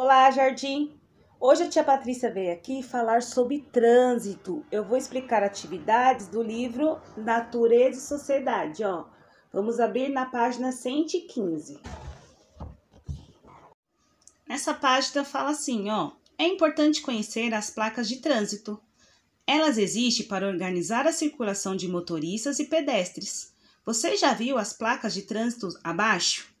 Olá, Jardim! Hoje a tia Patrícia veio aqui falar sobre trânsito. Eu vou explicar atividades do livro Natureza e Sociedade, ó. Vamos abrir na página 115. Nessa página fala assim, ó: É importante conhecer as placas de trânsito. Elas existem para organizar a circulação de motoristas e pedestres. Você já viu as placas de trânsito abaixo?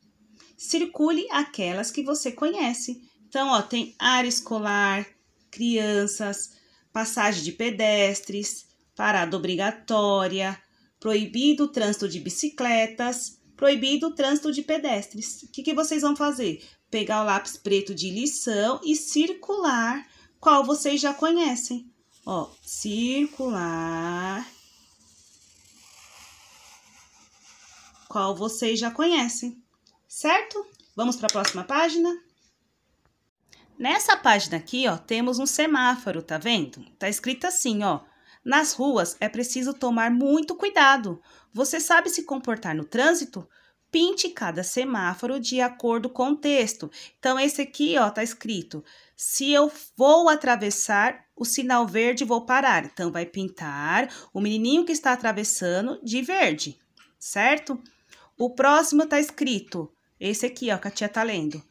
Circule aquelas que você conhece então, ó, tem área escolar, crianças, passagem de pedestres, parada obrigatória, proibido o trânsito de bicicletas, proibido o trânsito de pedestres. O que, que vocês vão fazer? Pegar o lápis preto de lição e circular qual vocês já conhecem. Ó, circular. Qual vocês já conhecem, certo? Vamos para a próxima página? Nessa página aqui, ó, temos um semáforo, tá vendo? Tá escrito assim, ó. Nas ruas é preciso tomar muito cuidado. Você sabe se comportar no trânsito? Pinte cada semáforo de acordo com o texto. Então, esse aqui, ó, tá escrito: se eu vou atravessar o sinal verde, vou parar. Então, vai pintar o menininho que está atravessando de verde, certo? O próximo tá escrito: esse aqui, ó, que a tia tá lendo.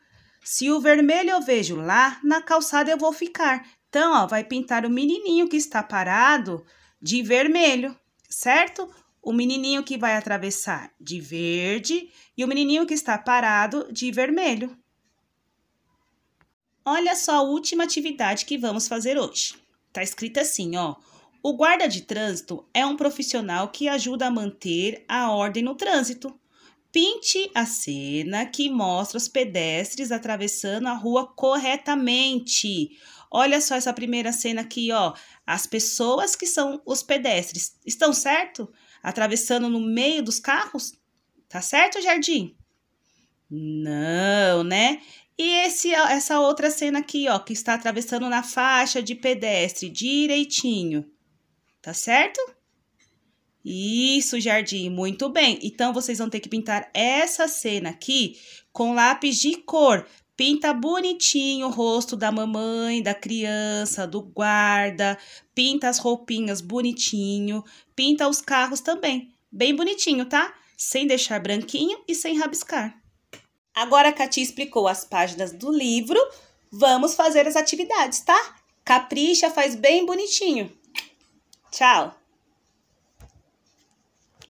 Se o vermelho eu vejo lá, na calçada eu vou ficar. Então, ó, vai pintar o menininho que está parado de vermelho, certo? O menininho que vai atravessar de verde e o menininho que está parado de vermelho. Olha só a última atividade que vamos fazer hoje. Tá escrito assim, ó. O guarda de trânsito é um profissional que ajuda a manter a ordem no trânsito. Pinte a cena que mostra os pedestres atravessando a rua corretamente. Olha só essa primeira cena aqui, ó. As pessoas que são os pedestres estão certo? Atravessando no meio dos carros? Tá certo, Jardim? Não, né? E esse, essa outra cena aqui, ó, que está atravessando na faixa de pedestre direitinho. Tá certo? Isso, jardim, muito bem. Então vocês vão ter que pintar essa cena aqui com lápis de cor. Pinta bonitinho o rosto da mamãe, da criança, do guarda, pinta as roupinhas bonitinho, pinta os carros também, bem bonitinho, tá? Sem deixar branquinho e sem rabiscar. Agora a Cati explicou as páginas do livro, vamos fazer as atividades, tá? Capricha, faz bem bonitinho. Tchau!